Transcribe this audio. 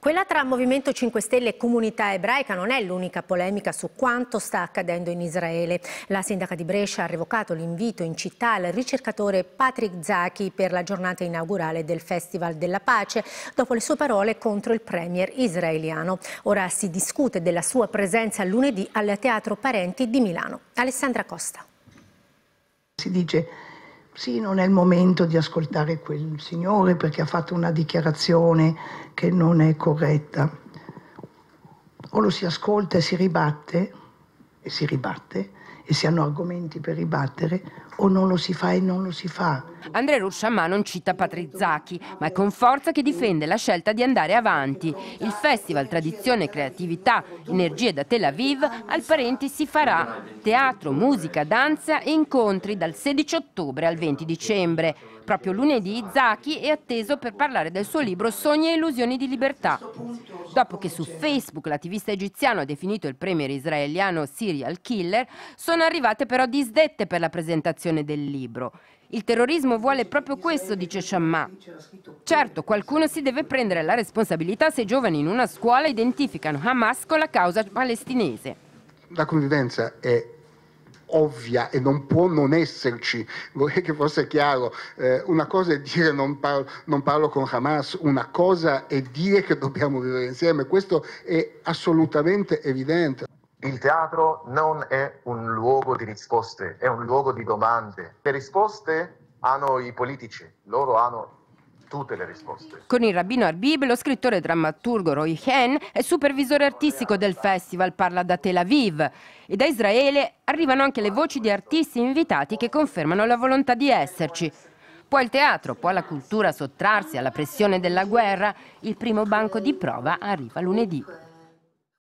Quella tra Movimento 5 Stelle e Comunità Ebraica non è l'unica polemica su quanto sta accadendo in Israele. La sindaca di Brescia ha revocato l'invito in città al ricercatore Patrick Zaki per la giornata inaugurale del Festival della Pace, dopo le sue parole contro il premier israeliano. Ora si discute della sua presenza lunedì al Teatro Parenti di Milano. Alessandra Costa. Si dice sì, non è il momento di ascoltare quel signore perché ha fatto una dichiarazione che non è corretta. O lo si ascolta e si ribatte, e si ribatte, e si hanno argomenti per ribattere o non lo si fa e non lo si fa. André Rusciamà non cita Patrizzacchi, ma è con forza che difende la scelta di andare avanti. Il festival Tradizione, e Creatività, Energie da Tel Aviv al Parenti si farà teatro, musica, danza e incontri dal 16 ottobre al 20 dicembre. Proprio lunedì Zacchi è atteso per parlare del suo libro Sogni e illusioni di libertà dopo che su Facebook l'attivista egiziano ha definito il premier israeliano serial killer, sono arrivate però disdette per la presentazione del libro. Il terrorismo vuole proprio questo, dice Shamma. Certo, qualcuno si deve prendere la responsabilità se i giovani in una scuola identificano Hamas con la causa palestinese. La convivenza è ovvia e non può non esserci. Vorrei che fosse chiaro, eh, una cosa è dire non parlo, non parlo, con Hamas, una cosa è dire che dobbiamo vivere insieme, questo è assolutamente evidente. Il teatro non è un luogo di risposte, è un luogo di domande. Le risposte hanno i politici, loro hanno tutte le risposte. Con il rabbino Arbib, lo scrittore e drammaturgo Roy Hen e supervisore artistico del festival parla da Tel Aviv e da Israele arrivano anche le voci di artisti invitati che confermano la volontà di esserci. Può il teatro, può la cultura sottrarsi alla pressione della guerra? Il primo banco di prova arriva lunedì.